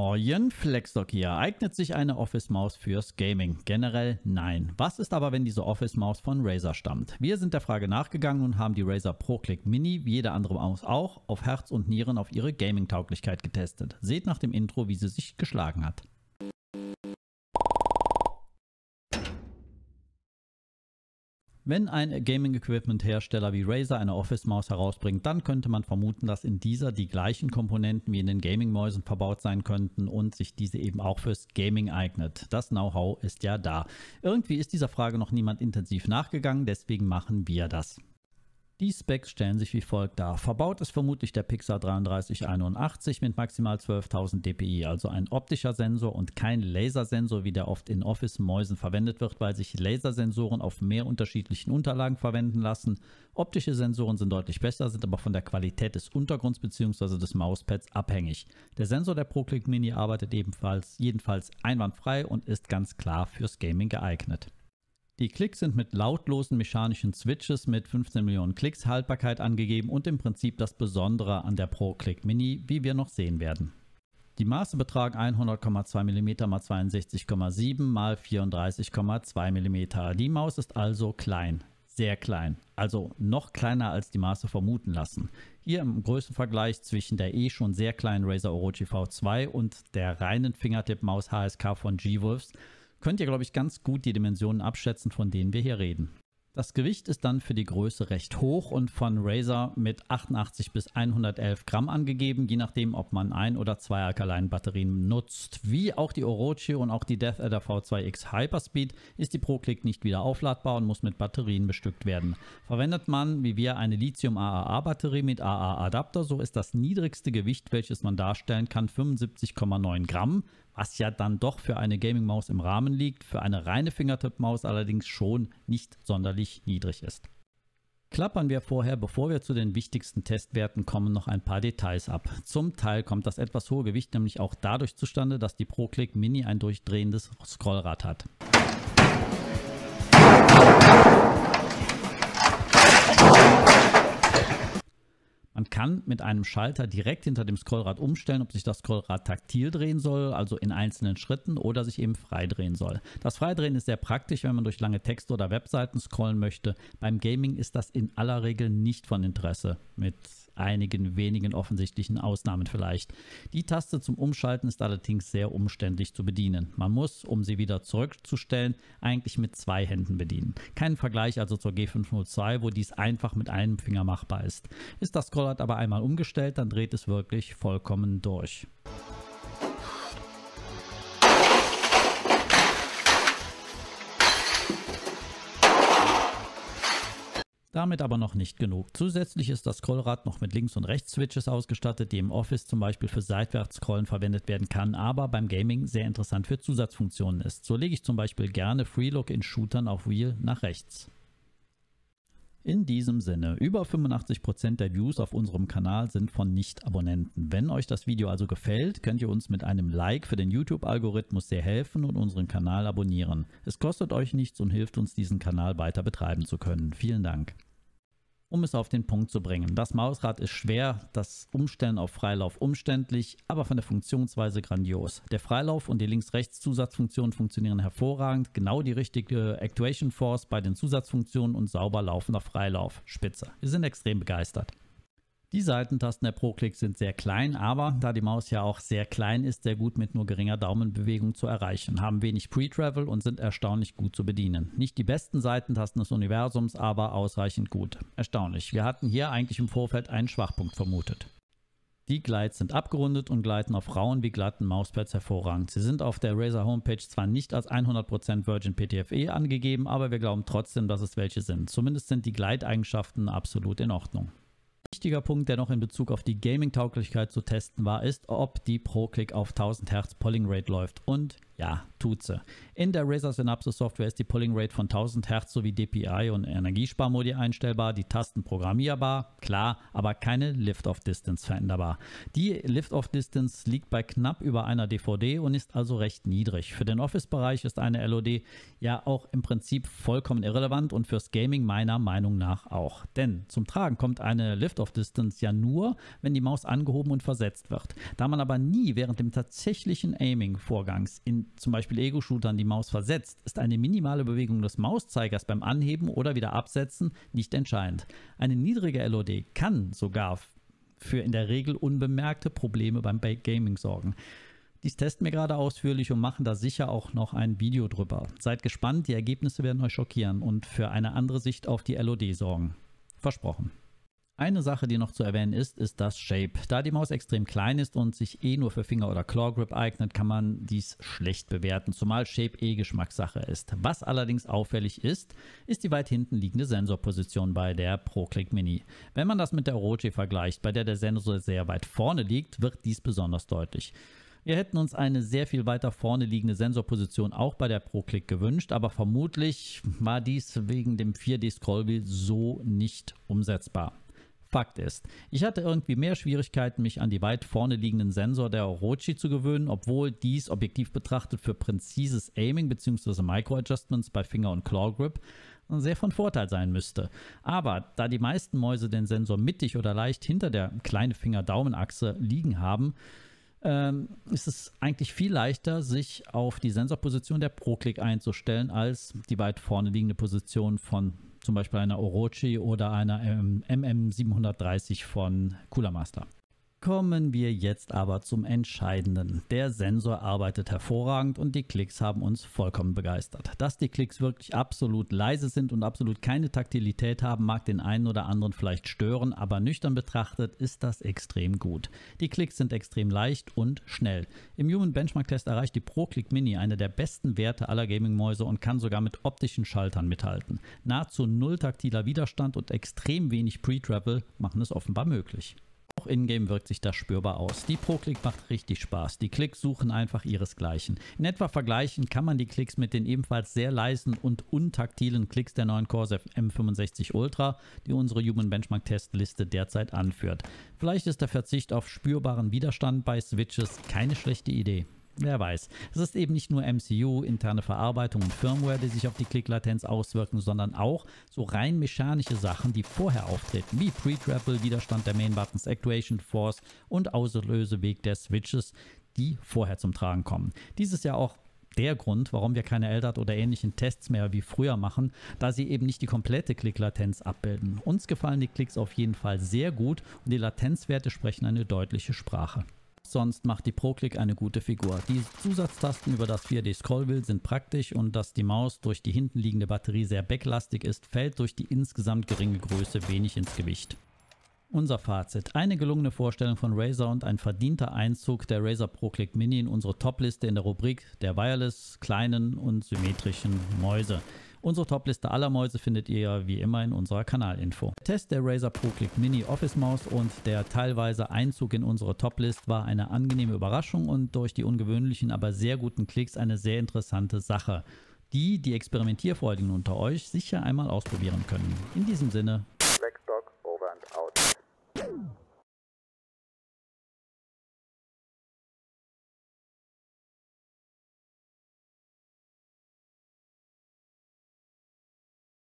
Moin, Flexdoc hier. Eignet sich eine Office-Maus fürs Gaming? Generell nein. Was ist aber, wenn diese Office-Maus von Razer stammt? Wir sind der Frage nachgegangen und haben die Razer ProClick Mini, wie jede andere Maus auch, auf Herz und Nieren auf ihre Gaming-Tauglichkeit getestet. Seht nach dem Intro, wie sie sich geschlagen hat. Wenn ein Gaming-Equipment-Hersteller wie Razer eine Office-Maus herausbringt, dann könnte man vermuten, dass in dieser die gleichen Komponenten wie in den Gaming-Mäusen verbaut sein könnten und sich diese eben auch fürs Gaming eignet. Das Know-how ist ja da. Irgendwie ist dieser Frage noch niemand intensiv nachgegangen, deswegen machen wir das. Die Specs stellen sich wie folgt dar. Verbaut ist vermutlich der Pixar 3381 mit maximal 12.000 dpi, also ein optischer Sensor und kein Lasersensor, wie der oft in Office-Mäusen verwendet wird, weil sich Lasersensoren auf mehr unterschiedlichen Unterlagen verwenden lassen. Optische Sensoren sind deutlich besser, sind aber von der Qualität des Untergrunds bzw. des Mauspads abhängig. Der Sensor der ProClick Mini arbeitet ebenfalls jedenfalls einwandfrei und ist ganz klar fürs Gaming geeignet. Die Klicks sind mit lautlosen mechanischen Switches mit 15 Millionen Klicks Haltbarkeit angegeben und im Prinzip das Besondere an der Pro-Click Mini, wie wir noch sehen werden. Die Maße betragen 100,2 mm x 62,7 x 34,2 mm. Die Maus ist also klein, sehr klein, also noch kleiner als die Maße vermuten lassen. Hier im Größenvergleich zwischen der eh schon sehr kleinen Razer Orochi V2 und der reinen Fingertip-Maus HSK von G-Wolfs könnt ihr, glaube ich, ganz gut die Dimensionen abschätzen, von denen wir hier reden. Das Gewicht ist dann für die Größe recht hoch und von Razer mit 88 bis 111 Gramm angegeben, je nachdem, ob man ein- oder zwei Alkaline-Batterien nutzt. Wie auch die Orochi und auch die Death Adder V2X Hyperspeed ist die ProClick nicht wieder aufladbar und muss mit Batterien bestückt werden. Verwendet man, wie wir, eine Lithium-AAA-Batterie mit AA-Adapter, so ist das niedrigste Gewicht, welches man darstellen kann, 75,9 Gramm, was ja dann doch für eine Gaming-Maus im Rahmen liegt, für eine reine Fingertip-Maus allerdings schon nicht sonderlich niedrig ist. Klappern wir vorher, bevor wir zu den wichtigsten Testwerten kommen, noch ein paar Details ab. Zum Teil kommt das etwas hohe Gewicht nämlich auch dadurch zustande, dass die ProClick Mini ein durchdrehendes Scrollrad hat. kann mit einem Schalter direkt hinter dem Scrollrad umstellen, ob sich das Scrollrad taktil drehen soll, also in einzelnen Schritten, oder sich eben frei drehen soll. Das Freidrehen ist sehr praktisch, wenn man durch lange Texte oder Webseiten scrollen möchte. Beim Gaming ist das in aller Regel nicht von Interesse. Mit einigen wenigen offensichtlichen Ausnahmen vielleicht. Die Taste zum Umschalten ist allerdings sehr umständlich zu bedienen. Man muss, um sie wieder zurückzustellen, eigentlich mit zwei Händen bedienen. Kein Vergleich also zur G502, wo dies einfach mit einem Finger machbar ist. Ist das Scrollrad aber einmal umgestellt, dann dreht es wirklich vollkommen durch. Damit aber noch nicht genug. Zusätzlich ist das Scrollrad noch mit Links- und Rechts-Switches ausgestattet, die im Office zum Beispiel für Seitwärts-Scrollen verwendet werden kann, aber beim Gaming sehr interessant für Zusatzfunktionen ist. So lege ich zum Beispiel gerne Freelook in Shootern auf Wheel nach rechts. In diesem Sinne, über 85% der Views auf unserem Kanal sind von Nicht-Abonnenten. Wenn euch das Video also gefällt, könnt ihr uns mit einem Like für den YouTube-Algorithmus sehr helfen und unseren Kanal abonnieren. Es kostet euch nichts und hilft uns, diesen Kanal weiter betreiben zu können. Vielen Dank um es auf den Punkt zu bringen. Das Mausrad ist schwer, das Umstellen auf Freilauf umständlich, aber von der Funktionsweise grandios. Der Freilauf und die Links-Rechts-Zusatzfunktionen funktionieren hervorragend, genau die richtige Actuation Force bei den Zusatzfunktionen und sauber laufender Freilauf. Spitze. Wir sind extrem begeistert. Die Seitentasten der ProClick sind sehr klein, aber da die Maus ja auch sehr klein ist, sehr gut mit nur geringer Daumenbewegung zu erreichen, haben wenig Pre-Travel und sind erstaunlich gut zu bedienen. Nicht die besten Seitentasten des Universums, aber ausreichend gut. Erstaunlich. Wir hatten hier eigentlich im Vorfeld einen Schwachpunkt vermutet. Die Glides sind abgerundet und gleiten auf rauen wie glatten Mauspads hervorragend. Sie sind auf der Razer Homepage zwar nicht als 100% Virgin PTFE angegeben, aber wir glauben trotzdem, dass es welche sind. Zumindest sind die Gleiteigenschaften absolut in Ordnung wichtiger Punkt, der noch in Bezug auf die Gaming-Tauglichkeit zu testen war, ist, ob die pro Klick auf 1000 Hertz Polling Rate läuft. Und ja, tut sie. In der Razer Synapse Software ist die Pulling Rate von 1000 Hertz sowie DPI und Energiesparmodi einstellbar, die Tasten programmierbar, klar, aber keine Liftoff Distance veränderbar. Die Liftoff Distance liegt bei knapp über einer DVD und ist also recht niedrig. Für den Office-Bereich ist eine LOD ja auch im Prinzip vollkommen irrelevant und fürs Gaming meiner Meinung nach auch. Denn zum Tragen kommt eine Liftoff Distance ja nur, wenn die Maus angehoben und versetzt wird. Da man aber nie während dem tatsächlichen Aiming-Vorgangs in zum Beispiel Ego-Shootern die Maus versetzt, ist eine minimale Bewegung des Mauszeigers beim Anheben oder wieder Absetzen nicht entscheidend. Eine niedrige LOD kann sogar für in der Regel unbemerkte Probleme beim Baked Gaming sorgen. Dies testen wir gerade ausführlich und machen da sicher auch noch ein Video drüber. Seid gespannt, die Ergebnisse werden euch schockieren und für eine andere Sicht auf die LOD sorgen. Versprochen. Eine Sache, die noch zu erwähnen ist, ist das Shape. Da die Maus extrem klein ist und sich eh nur für Finger- oder Claw-Grip eignet, kann man dies schlecht bewerten, zumal Shape eh Geschmackssache ist. Was allerdings auffällig ist, ist die weit hinten liegende Sensorposition bei der ProClick Mini. Wenn man das mit der Orochi vergleicht, bei der der Sensor sehr weit vorne liegt, wird dies besonders deutlich. Wir hätten uns eine sehr viel weiter vorne liegende Sensorposition auch bei der ProClick gewünscht, aber vermutlich war dies wegen dem 4D-Scrollwheel so nicht umsetzbar. Fakt ist, ich hatte irgendwie mehr Schwierigkeiten, mich an die weit vorne liegenden Sensor der Orochi zu gewöhnen, obwohl dies objektiv betrachtet für präzises Aiming bzw. Microadjustments bei Finger- und Claw-Grip sehr von Vorteil sein müsste. Aber da die meisten Mäuse den Sensor mittig oder leicht hinter der kleine Finger-Daumenachse liegen haben, ähm, ist es eigentlich viel leichter, sich auf die Sensorposition der Pro-Click einzustellen, als die weit vorne liegende Position von zum Beispiel einer Orochi oder einer MM730 ähm, von Cooler Master. Kommen wir jetzt aber zum Entscheidenden. Der Sensor arbeitet hervorragend und die Klicks haben uns vollkommen begeistert. Dass die Klicks wirklich absolut leise sind und absolut keine Taktilität haben, mag den einen oder anderen vielleicht stören, aber nüchtern betrachtet ist das extrem gut. Die Klicks sind extrem leicht und schnell. Im Human Benchmark Test erreicht die ProClick Mini eine der besten Werte aller Gaming-Mäuse und kann sogar mit optischen Schaltern mithalten. Nahezu null taktiler Widerstand und extrem wenig Pre-Travel machen es offenbar möglich in-game wirkt sich das spürbar aus. Die Pro-Click macht richtig Spaß. Die Klicks suchen einfach ihresgleichen. In etwa vergleichen kann man die Klicks mit den ebenfalls sehr leisen und untaktilen Klicks der neuen Corsair M65 Ultra, die unsere Human Benchmark Testliste derzeit anführt. Vielleicht ist der Verzicht auf spürbaren Widerstand bei Switches keine schlechte Idee. Wer weiß. Es ist eben nicht nur MCU, interne Verarbeitung und Firmware, die sich auf die Klicklatenz auswirken, sondern auch so rein mechanische Sachen, die vorher auftreten, wie Pre-Grapple, Widerstand der Main-Buttons, Actuation Force und Auslöseweg der Switches, die vorher zum Tragen kommen. Dies ist ja auch der Grund, warum wir keine LDAT oder ähnlichen Tests mehr wie früher machen, da sie eben nicht die komplette Klicklatenz abbilden. Uns gefallen die Klicks auf jeden Fall sehr gut und die Latenzwerte sprechen eine deutliche Sprache. Sonst macht die ProClick eine gute Figur. Die Zusatztasten über das 4D-Scrollwheel sind praktisch und dass die Maus durch die hinten liegende Batterie sehr backlastig ist, fällt durch die insgesamt geringe Größe wenig ins Gewicht. Unser Fazit. Eine gelungene Vorstellung von Razer und ein verdienter Einzug der Razer ProClick Mini in unsere Top-Liste in der Rubrik der wireless, kleinen und symmetrischen Mäuse. Unsere Topliste aller Mäuse findet ihr ja wie immer in unserer Kanalinfo. Der Test der Razer ProClick Mini Office Maus und der teilweise Einzug in unsere Toplist war eine angenehme Überraschung und durch die ungewöhnlichen, aber sehr guten Klicks eine sehr interessante Sache die die Experimentierfreudigen unter euch sicher einmal ausprobieren können. In diesem Sinne,